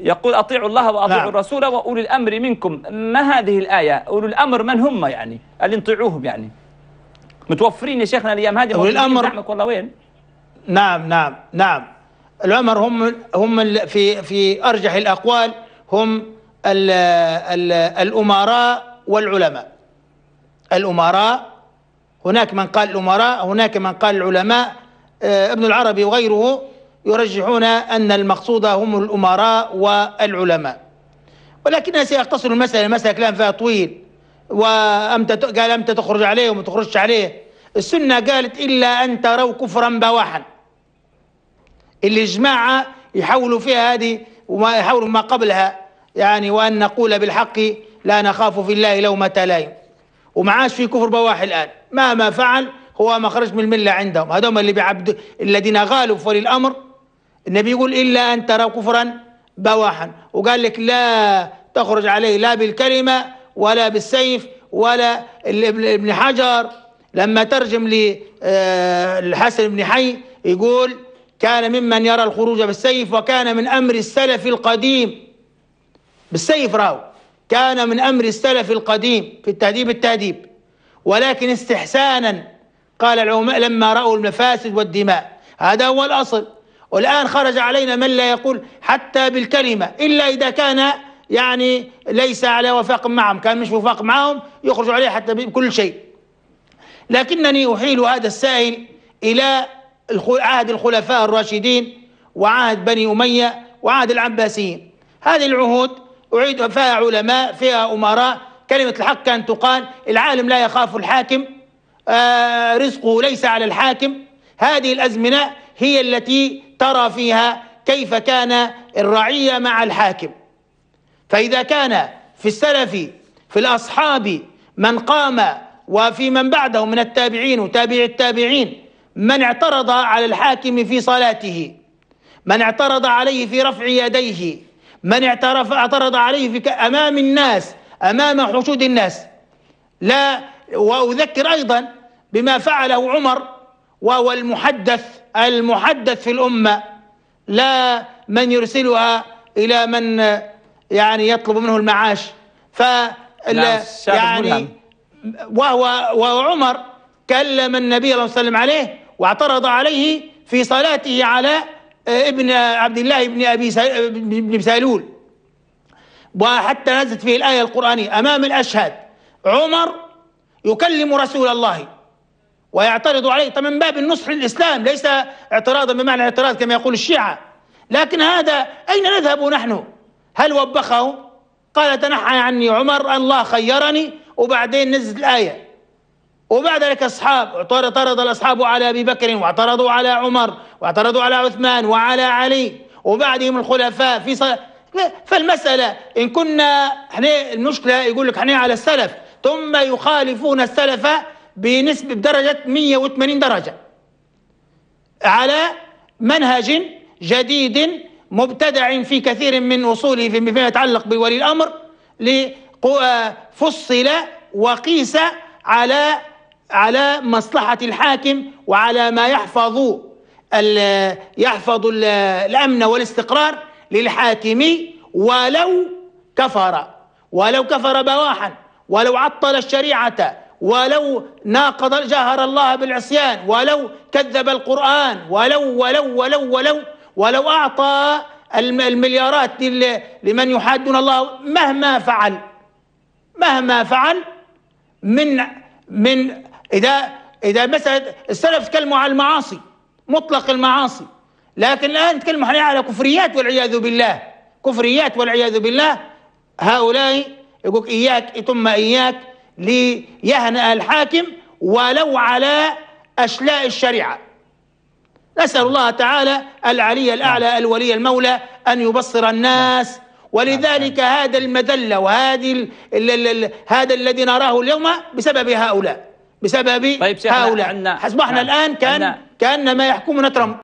يقول أطيعوا الله وأطيعوا نعم. الرسول وأولي الأمر منكم ما هذه الآية أولي الأمر من هم يعني اللي نطيعوهم يعني متوفرين يا شيخنا الأيام هذه أولي الأمر والله وين نعم نعم نعم الأمر هم هم في في أرجح الأقوال هم الـ الـ الأمراء والعلماء الأمراء هناك من قال الأمراء هناك من قال العلماء آه، ابن العربي وغيره يرجحون أن المقصود هم الأمراء والعلماء ولكن سيختصر المسألة المسألة كلام فيها طويل وأمتى قال أمتى تخرج عليه وما تخرجش عليه السنة قالت إلا أن تروا كفرا بواحا اللي جماعة يحولوا فيها هذه وما يحولوا ما قبلها يعني وأن نقول بالحق لا نخاف في الله لومة لائم وما عادش في كفر بواح الآن مهما فعل هو ما خرج من الملة عندهم هذوم اللي بيعبدوا الذين غالوا في ولي الأمر النبي يقول إلا أن ترى كفرا بواحا وقال لك لا تخرج عليه لا بالكلمة ولا بالسيف ولا ابن حجر لما ترجم للحسن آه، بن حي يقول كان ممن يرى الخروج بالسيف وكان من أمر السلف القديم بالسيف راو كان من أمر السلف القديم في التهذيب التهديب ولكن استحسانا قال العلماء لما رأوا المفاسد والدماء هذا هو الأصل والآن خرج علينا من لا يقول حتى بالكلمة إلا إذا كان يعني ليس على وفاق معهم كان مش وفاق معهم يخرج عليه حتى بكل شيء لكنني أحيل هذا السائل إلى عهد الخلفاء الراشدين وعهد بني أمية وعهد العباسيين هذه العهود أعيد فيها علماء فيها أمراء كلمة الحق كانت تقال العالم لا يخاف الحاكم آه رزقه ليس على الحاكم هذه الأزمنة هي التي ترى فيها كيف كان الرعية مع الحاكم فإذا كان في السلف في الأصحاب من قام وفي من بعده من التابعين وتابع التابعين من اعترض على الحاكم في صلاته من اعترض عليه في رفع يديه من اعترف اعترض عليه في أمام الناس أمام حشود الناس لا وأذكر أيضا بما فعله عمر وهو المحدث المحدث في الأمة لا من يرسلها إلى من يعني يطلب منه المعاش ف نعم، يعني وهو وعمر كلم النبي صلى الله عليه وسلم عليه واعترض عليه في صلاته على آه، ابن عبد الله بن ابي بن سالول وحتى نزلت فيه الايه القرانيه امام الاشهاد عمر يكلم رسول الله ويعترض عليه طبعا من باب النصح للإسلام ليس اعتراضا بمعنى الاعتراض كما يقول الشيعة لكن هذا أين نذهب نحن هل وبخه قال تنحى عني عمر الله خيرني وبعدين نزلت الآية وبعد ذلك أصحاب اعترض الأصحاب على أبي بكر واعترضوا على عمر واعترضوا على عثمان وعلى علي وبعدهم الخلفاء في ص... فالمسألة إن كنا احنا المشكلة يقول لك احنا على السلف ثم يخالفون السلف بنسبة بدرجة 180 درجة على منهج جديد مبتدع في كثير من أصوله فيما يتعلق بولي الأمر آه، فصل وقيس على على مصلحة الحاكم وعلى ما يحفظ يحفظ الأمن والاستقرار للحاكم ولو كفر ولو كفر بواحا ولو عطل الشريعة ولو ناقض جاهر الله بالعصيان ولو كذب القرآن ولو ولو ولو ولو ولو أعطى المليارات لمن يحادون الله مهما فعل مهما فعل من من إذا إذا مثلا السلف تكلموا على المعاصي مطلق المعاصي لكن الآن تكلموا على كفريات والعياذ بالله كفريات والعياذ بالله هؤلاء يقولك إياك ثم إياك ليهنأ الحاكم ولو على أشلاء الشريعة نسأل الله تعالى العلي الأعلى نعم. الولي المولى أن يبصر الناس نعم. ولذلك نعم. هذا المذلة وهذه هذا الذي نراه اليوم بسبب هؤلاء بسبب طيب هؤلاء أصبحنا الآن كان كأن ما يحكمنا ترامب